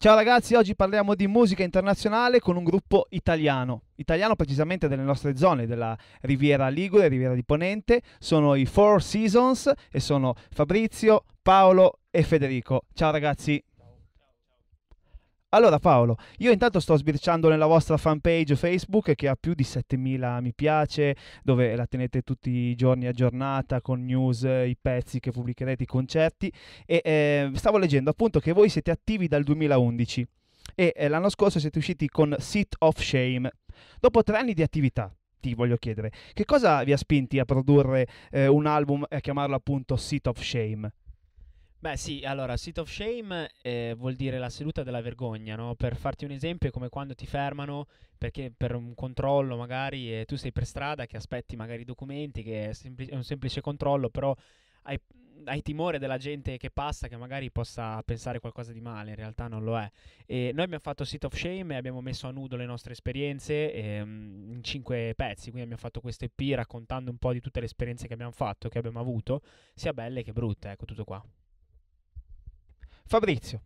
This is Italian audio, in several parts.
Ciao ragazzi, oggi parliamo di musica internazionale con un gruppo italiano, italiano precisamente delle nostre zone, della Riviera Ligure, Riviera di Ponente, sono i Four Seasons e sono Fabrizio, Paolo e Federico. Ciao ragazzi! Allora Paolo, io intanto sto sbirciando nella vostra fanpage Facebook che ha più di 7000 mi piace, dove la tenete tutti i giorni aggiornata con news, i pezzi che pubblicherete, i concerti e eh, stavo leggendo appunto che voi siete attivi dal 2011 e eh, l'anno scorso siete usciti con Seat of Shame. Dopo tre anni di attività, ti voglio chiedere, che cosa vi ha spinti a produrre eh, un album e a chiamarlo appunto Seat of Shame? Beh sì, allora, Seat of Shame eh, vuol dire la seduta della vergogna, no? Per farti un esempio è come quando ti fermano perché per un controllo magari eh, tu sei per strada che aspetti magari i documenti, che è, sempli- è un semplice controllo, però hai, hai timore della gente che passa che magari possa pensare qualcosa di male, in realtà non lo è. E noi abbiamo fatto Seat of Shame e abbiamo messo a nudo le nostre esperienze ehm, in cinque pezzi, quindi abbiamo fatto questo EP raccontando un po' di tutte le esperienze che abbiamo fatto, che abbiamo avuto, sia belle che brutte, ecco tutto qua. Fabrizio,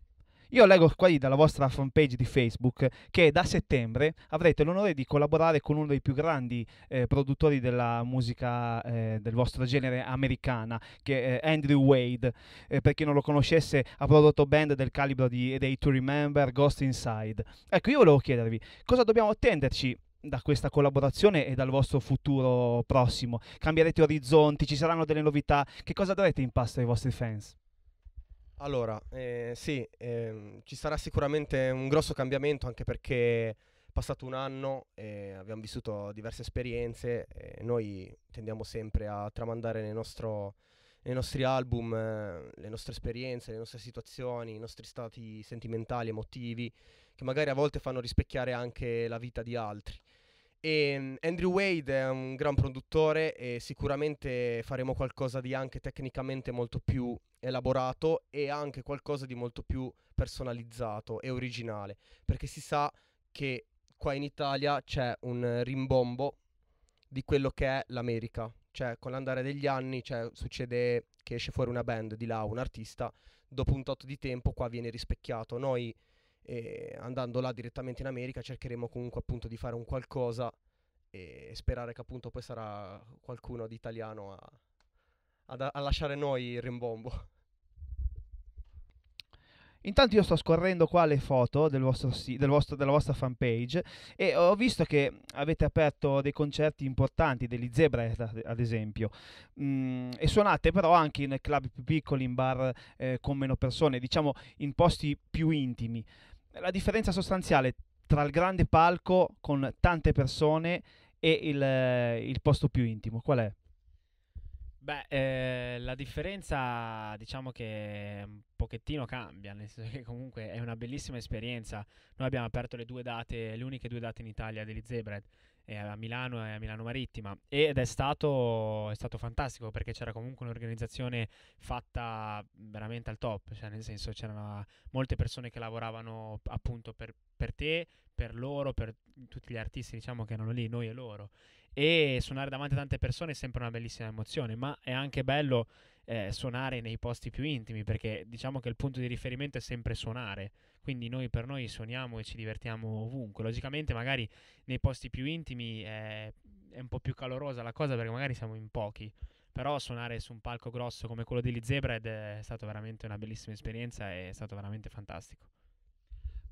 io leggo qua dalla vostra fanpage di Facebook che da settembre avrete l'onore di collaborare con uno dei più grandi eh, produttori della musica eh, del vostro genere americana, che è eh, Andrew Wade. Eh, per chi non lo conoscesse, ha prodotto band del calibro di A Day to Remember, Ghost Inside. Ecco, io volevo chiedervi cosa dobbiamo attenderci da questa collaborazione e dal vostro futuro prossimo? Cambierete orizzonti? Ci saranno delle novità? Che cosa darete in pasto ai vostri fans? Allora, eh, sì, ehm, ci sarà sicuramente un grosso cambiamento anche perché è passato un anno, e abbiamo vissuto diverse esperienze, eh, noi tendiamo sempre a tramandare nel nostro, nei nostri album eh, le nostre esperienze, le nostre situazioni, i nostri stati sentimentali, emotivi, che magari a volte fanno rispecchiare anche la vita di altri. E ehm, Andrew Wade è un gran produttore e sicuramente faremo qualcosa di anche tecnicamente molto più elaborato e anche qualcosa di molto più personalizzato e originale, perché si sa che qua in Italia c'è un rimbombo di quello che è l'America, cioè con l'andare degli anni cioè, succede che esce fuori una band di là, un artista, dopo un tot di tempo qua viene rispecchiato. Noi e andando là direttamente in America cercheremo comunque appunto di fare un qualcosa e sperare che appunto poi sarà qualcuno di italiano a, a, a lasciare noi il rimbombo. Intanto io sto scorrendo qua le foto del vostro, del vostro, della vostra fanpage e ho visto che avete aperto dei concerti importanti, degli Zebra eh, ad esempio, mm, e suonate però anche in club più piccoli, in bar eh, con meno persone, diciamo in posti più intimi la differenza sostanziale tra il grande palco con tante persone e il, eh, il posto più intimo, qual è? Beh, eh, la differenza diciamo che un pochettino cambia, nel senso che comunque è una bellissima esperienza. Noi abbiamo aperto le due date, le uniche due date in Italia degli Zebred, a Milano e a Milano Marittima ed è stato, è stato, fantastico perché c'era comunque un'organizzazione fatta veramente al top, cioè nel senso c'erano molte persone che lavoravano appunto per, per te, per loro, per tutti gli artisti diciamo che erano lì, noi e loro e suonare davanti a tante persone è sempre una bellissima emozione ma è anche bello eh, suonare nei posti più intimi, perché diciamo che il punto di riferimento è sempre suonare, quindi noi per noi suoniamo e ci divertiamo ovunque. Logicamente magari nei posti più intimi è, eh, è un po' più calorosa la cosa perché magari siamo in pochi, però suonare su un palco grosso come quello di Lizebred è stata veramente una bellissima esperienza e è stato veramente fantastico.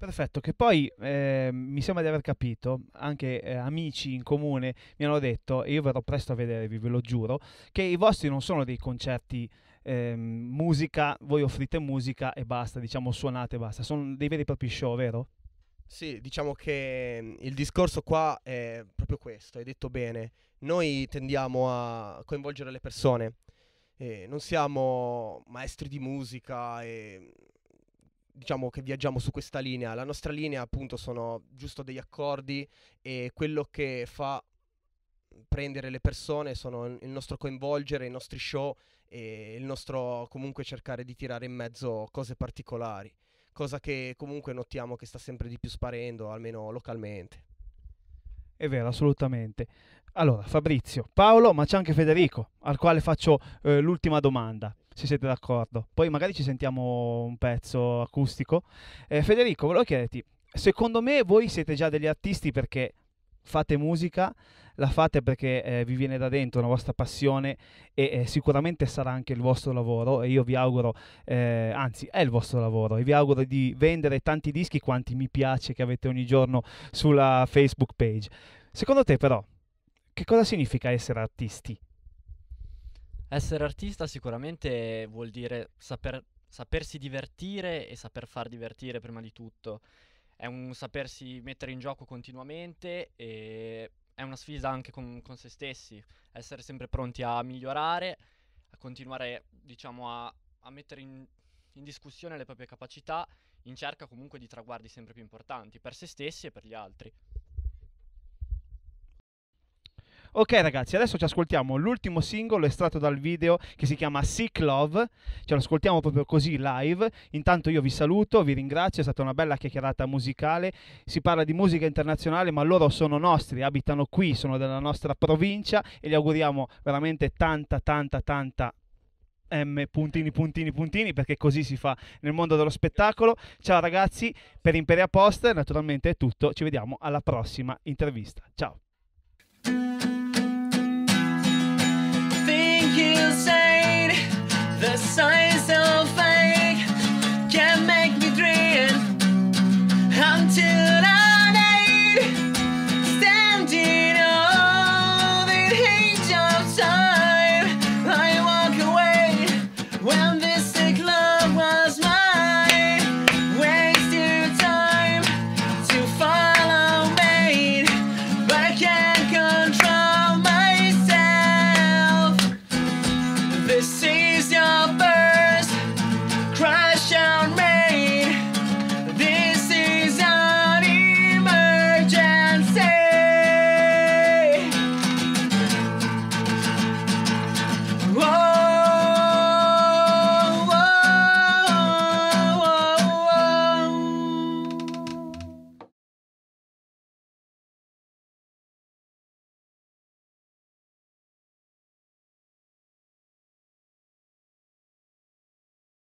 Perfetto, che poi eh, mi sembra di aver capito, anche eh, amici in comune mi hanno detto, e io verrò presto a vedervi, ve lo giuro, che i vostri non sono dei concerti eh, musica, voi offrite musica e basta, diciamo suonate e basta, sono dei veri e propri show, vero? Sì, diciamo che mm, il discorso qua è proprio questo, hai detto bene. Noi tendiamo a coinvolgere le persone, eh, non siamo maestri di musica e mm, diciamo che viaggiamo su questa linea. La nostra linea appunto sono giusto degli accordi e quello che fa prendere le persone sono il nostro coinvolgere, i nostri show e il nostro comunque cercare di tirare in mezzo cose particolari, cosa che comunque notiamo che sta sempre di più sparendo, almeno localmente. È vero, assolutamente. Allora, Fabrizio, Paolo, ma c'è anche Federico, al quale faccio eh, l'ultima domanda se siete d'accordo. Poi magari ci sentiamo un pezzo acustico. Eh, Federico, volevo chiederti, secondo me voi siete già degli artisti perché fate musica, la fate perché eh, vi viene da dentro la vostra passione e eh, sicuramente sarà anche il vostro lavoro e io vi auguro, eh, anzi è il vostro lavoro e vi auguro di vendere tanti dischi quanti mi piace che avete ogni giorno sulla Facebook page. Secondo te però, che cosa significa essere artisti? Essere artista sicuramente vuol dire saper, sapersi divertire e saper far divertire prima di tutto. È un sapersi mettere in gioco continuamente e è una sfida anche con, con se stessi, essere sempre pronti a migliorare, a continuare diciamo a, a mettere in, in discussione le proprie capacità in cerca comunque di traguardi sempre più importanti per se stessi e per gli altri. Ok ragazzi, adesso ci ascoltiamo l'ultimo singolo estratto dal video che si chiama Sick Love, ce lo ascoltiamo proprio così live, intanto io vi saluto, vi ringrazio, è stata una bella chiacchierata musicale, si parla di musica internazionale ma loro sono nostri, abitano qui, sono della nostra provincia e gli auguriamo veramente tanta tanta tanta M puntini puntini puntini perché così si fa nel mondo dello spettacolo. Ciao ragazzi, per Imperia Post naturalmente è tutto, ci vediamo alla prossima intervista. Ciao. the size of